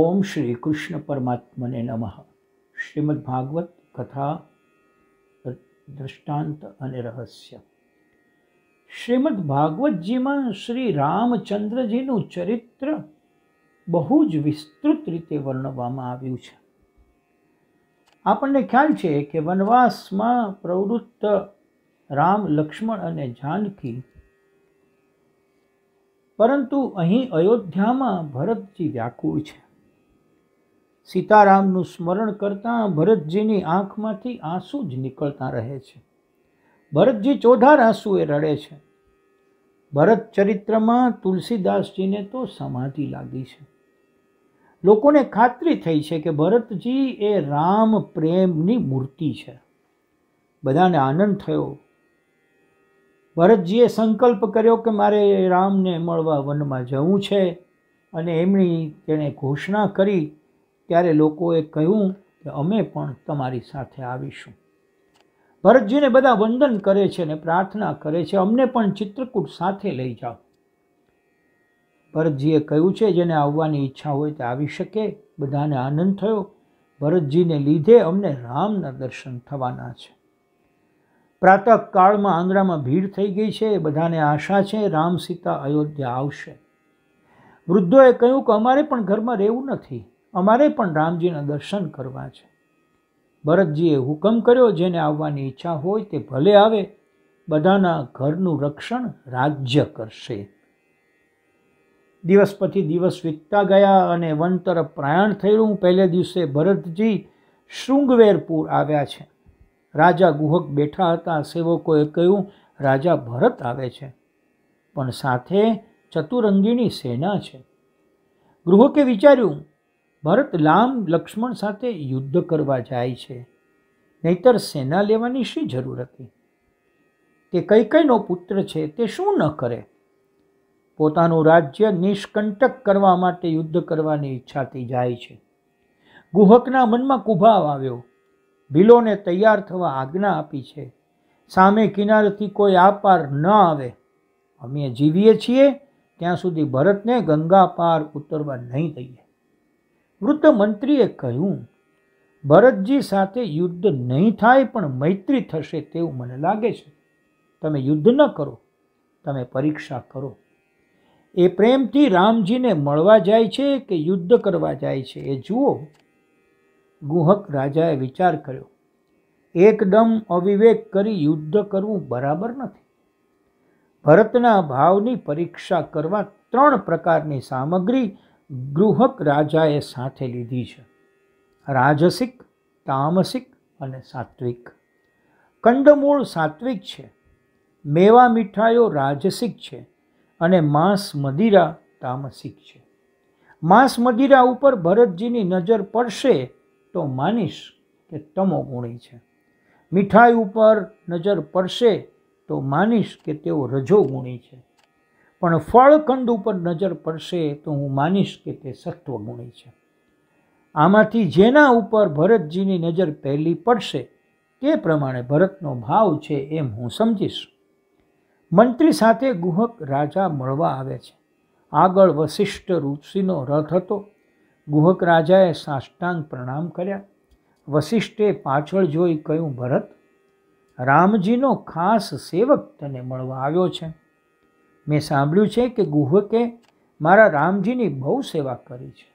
ઓમ શ્રી કૃષ્ણ પરમાત્મને નમઃ શ્રીમદ ભાગવત કથા દ્રષ્ટાંત અને રહસ્ય શ્રીમદ ભાગવતજીમાં શ્રી રામચંદ્રજીનું ચરિત્ર બહુ જ વિસ્તૃત રીતે વર્ણવવામાં આવ્યું છે આપણને ખ્યાલ છે કે વનવાસમાં પ્રવૃત્ત રામ લક્ષ્મણ અને જાનકી પરંતુ અહીં અયોધ્યામાં ભરતજી વ્યાકુળ છે સીતારામનું સ્મરણ કરતાં ભરતજીની આંખમાંથી આંસુ જ નીકળતા રહે છે ભરતજી ચોધાર આંસુ એ રડે છે ભરત ચરિત્રમાં તુલસીદાસજીને તો સમાધિ લાગી છે લોકોને ખાતરી થઈ છે કે ભરતજી એ રામ પ્રેમની મૂર્તિ છે બધાને આનંદ થયો ભરતજીએ સંકલ્પ કર્યો કે મારે રામને મળવા વનમાં જવું છે અને એમની તેણે ઘોષણા કરી ત્યારે લોકોએ કહ્યું કે અમે પણ તમારી સાથે આવીશું ભરતજીને બધા વંદન કરે છે અને પ્રાર્થના કરે છે અમને પણ ચિત્રકૂટ સાથે લઈ જાઓ ભરતજીએ કહ્યું છે જેને આવવાની ઈચ્છા હોય તે આવી શકે બધાને આનંદ થયો ભરતજીને લીધે અમને રામના દર્શન થવાના છે પ્રાતઃકાળમાં આંગણામાં ભીડ થઈ ગઈ છે બધાને આશા છે રામ સીતા અયોધ્યા આવશે વૃદ્ધોએ કહ્યું કે અમારે પણ ઘરમાં રહેવું નથી અમારે પણ રામજીના દર્શન કરવા છે ભરતજીએ હુકમ કર્યો જેને આવવાની ઈચ્છા હોય તે ભલે આવે બધાના ઘરનું રક્ષણ રાજ્ય કરશે દિવસ પછી દિવસ વીતતા ગયા અને વન તરફ પ્રયાણ થયેલું પહેલે દિવસે ભરતજી શૃંગવેરપુર આવ્યા છે રાજા ગુહક બેઠા હતા સેવકોએ કહ્યું રાજા ભરત આવે છે પણ સાથે ચતુરંગીની સેના છે ગૃહકે વિચાર્યું ભરત રામ લક્ષ્મણ સાથે યુદ્ધ કરવા જાય છે નહીતર સેના લેવાની શી જરૂર હતી તે કઈ કઈનો પુત્ર છે તે શું ન કરે પોતાનું રાજ્ય નિષ્કંટક કરવા માટે યુદ્ધ કરવાની ઈચ્છાથી જાય છે ગુહકના મનમાં કુભાવ આવ્યો ભીલોને તૈયાર થવા આજ્ઞા આપી છે સામે કિનારેથી કોઈ આ પાર ન આવે અમે જીવીએ છીએ ત્યાં સુધી ભરતને ગંગા પાર ઉતરવા નહીં દઈએ મૃત મંત્રીએ કહ્યું ભરતજી સાથે યુદ્ધ નહીં થાય પણ મૈત્રી થશે તેવું મને લાગે છે તમે યુદ્ધ ન કરો તમે પરીક્ષા કરો એ પ્રેમથી રામજીને મળવા જાય છે કે યુદ્ધ કરવા જાય છે એ જુઓ ગુહક રાજાએ વિચાર કર્યો એકદમ અવિવેક કરી યુદ્ધ કરવું બરાબર નથી ભરતના ભાવની પરીક્ષા કરવા ત્રણ પ્રકારની સામગ્રી ગૃહક રાજાએ સાથે લીધી છે રાજસિક તામસિક અને સાત્વિક કંડમૂળ સાત્વિક છે મેવા મીઠાઈઓ રાજસિક છે અને માંસ મદિરા તામસિક છે માંસ મદિરા ઉપર ભરતજીની નજર પડશે તો માનીશ કે તમોગુણી છે મીઠાઈ ઉપર નજર પડશે તો માનીશ કે તેઓ રજોગુણી છે પણ ફળખંડ ઉપર નજર પડશે તો હું માનીશ કે તે સત્વગુણી છે આમાંથી જેના ઉપર ભરતજીની નજર પહેલી પડશે તે પ્રમાણે ભરતનો ભાવ છે એમ હું સમજીશ મંત્રી સાથે ગુહક રાજા મળવા આવે છે આગળ વશિષ્ઠ ઋષિનો રથ હતો ગુહક રાજાએ સાષ્ટાંગ પ્રણામ કર્યા વશિષ્ઠે પાછળ જોઈ કહ્યું ભરત રામજીનો ખાસ સેવક તને મળવા આવ્યો છે મેં સાંભળ્યું છે કે ગુહકે મારા રામજીની બહુ સેવા કરી છે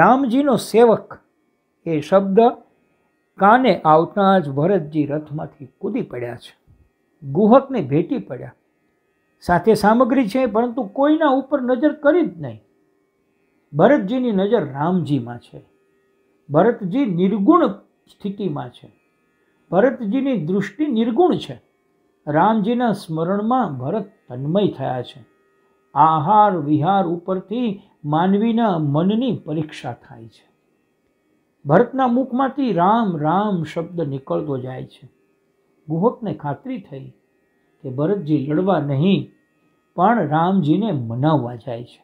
રામજીનો સેવક એ શબ્દ કાને આવતા જ ભરતજી રથમાંથી કૂદી પડ્યા છે ગુહકને ભેટી પડ્યા સાથે સામગ્રી છે પરંતુ કોઈના ઉપર નજર કરી જ નહીં ભરતજીની નજર રામજીમાં છે ભરતજી નિર્ગુણ સ્થિતિમાં છે ભરતજીની દૃષ્ટિ નિર્ગુણ છે રામજીના સ્મરણમાં ભરત તન્મય થયા છે આહાર વિહાર ઉપરથી માનવીના મનની પરીક્ષા થાય છે ભરતના મુખમાંથી રામ રામ શબ્દ નીકળતો જાય છે ગુહકને ખાતરી થઈ કે ભરતજી લડવા નહીં પણ રામજીને મનાવવા જાય છે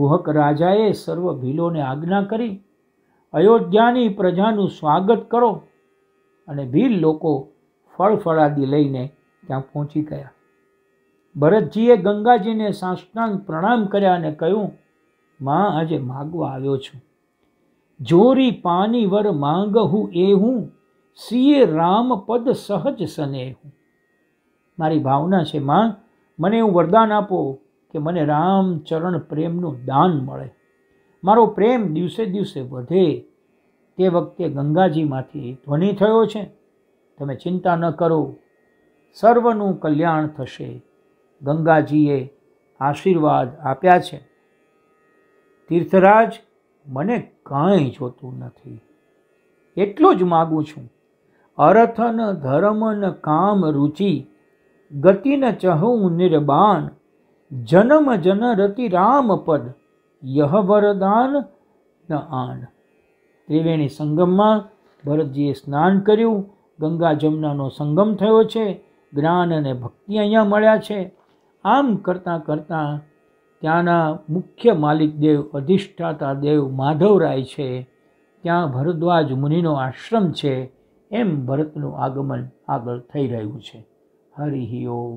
ગુહક રાજાએ સર્વ ભીલોને આજ્ઞા કરી અયોધ્યાની પ્રજાનું સ્વાગત કરો અને ભીલ લોકો ફળફળાદી લઈને ત્યાં પહોંચી ગયા ભરતજીએ ગંગાજીને સાષ્ટાંગ પ્રણામ કર્યા અને કહ્યું માં આજે માગવા આવ્યો છું જોરી પાની વર માંગ હું એ હું સીએ રામ પદ સહજ સને હું મારી ભાવના છે માં મને એવું વરદાન આપો કે મને રામ ચરણ પ્રેમનું દાન મળે મારો પ્રેમ દિવસે દિવસે વધે તે વખતે ગંગાજીમાંથી ધ્વનિ થયો છે તમે ચિંતા ન કરો સર્વનું કલ્યાણ થશે ગંગાજીએ આશીર્વાદ આપ્યા છે તીર્થરાજ મને કાંઈ જોતું નથી એટલું જ માગું છું અરથન ધર્મન કામ રુચિ ગતિન ચહું નિર્બાન જનમ જન રતિ રામ પદ યહ વરદાન ન આન ત્રિવેણી સંગમમાં ભરતજીએ સ્નાન કર્યું ગંગા જમનાનો સંગમ થયો છે જ્ઞાન અને ભક્તિ અહીંયા મળ્યા છે આમ કરતાં કરતાં ત્યાંના મુખ્ય માલિક દેવ અધિષ્ઠાતા દેવ માધવરાય છે ત્યાં ભરદ્વાજ મુનિનો આશ્રમ છે એમ ભરતનું આગમન આગળ થઈ રહ્યું છે હરિ ઓમ